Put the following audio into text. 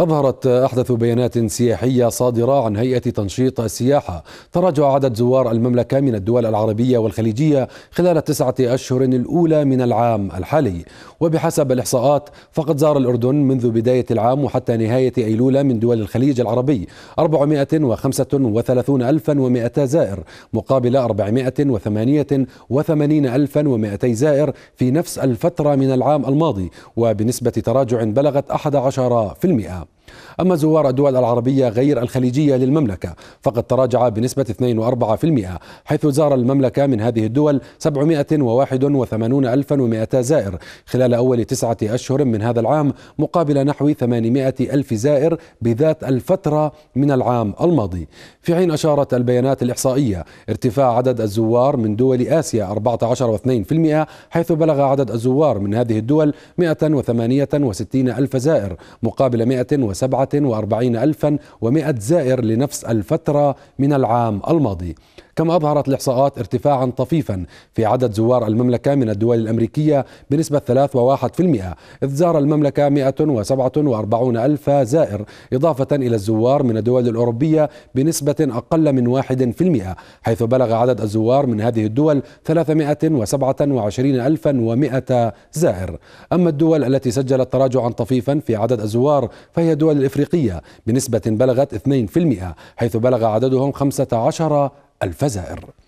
أظهرت أحدث بيانات سياحية صادرة عن هيئة تنشيط السياحة تراجع عدد زوار المملكة من الدول العربية والخليجية خلال التسعة أشهر الأولى من العام الحالي وبحسب الإحصاءات فقد زار الأردن منذ بداية العام وحتى نهاية أيلول من دول الخليج العربي 435200 زائر مقابل 488200 زائر في نفس الفترة من العام الماضي وبنسبة تراجع بلغت 11% up أما زوار الدول العربية غير الخليجية للمملكة فقد تراجع بنسبة 2.4% حيث زار المملكة من هذه الدول 781,200 زائر خلال أول تسعة أشهر من هذا العام مقابل نحو 800 ألف زائر بذات الفترة من العام الماضي في حين أشارت البيانات الإحصائية ارتفاع عدد الزوار من دول آسيا 14.2% حيث بلغ عدد الزوار من هذه الدول 168 ألف زائر مقابل 160 47 ألفا ومئة زائر لنفس الفترة من العام الماضي كما أظهرت الإحصاءات ارتفاعا طفيفا في عدد زوار المملكة من الدول الأمريكية بنسبة 3.1% إذ زار المملكة 147 ألف زائر إضافة إلى الزوار من الدول الأوروبية بنسبة أقل من 1% حيث بلغ عدد الزوار من هذه الدول 327100 زائر أما الدول التي سجلت تراجعا طفيفا في عدد الزوار فهي الدول الإفريقية بنسبة بلغت 2% حيث بلغ عددهم 15 الجزائر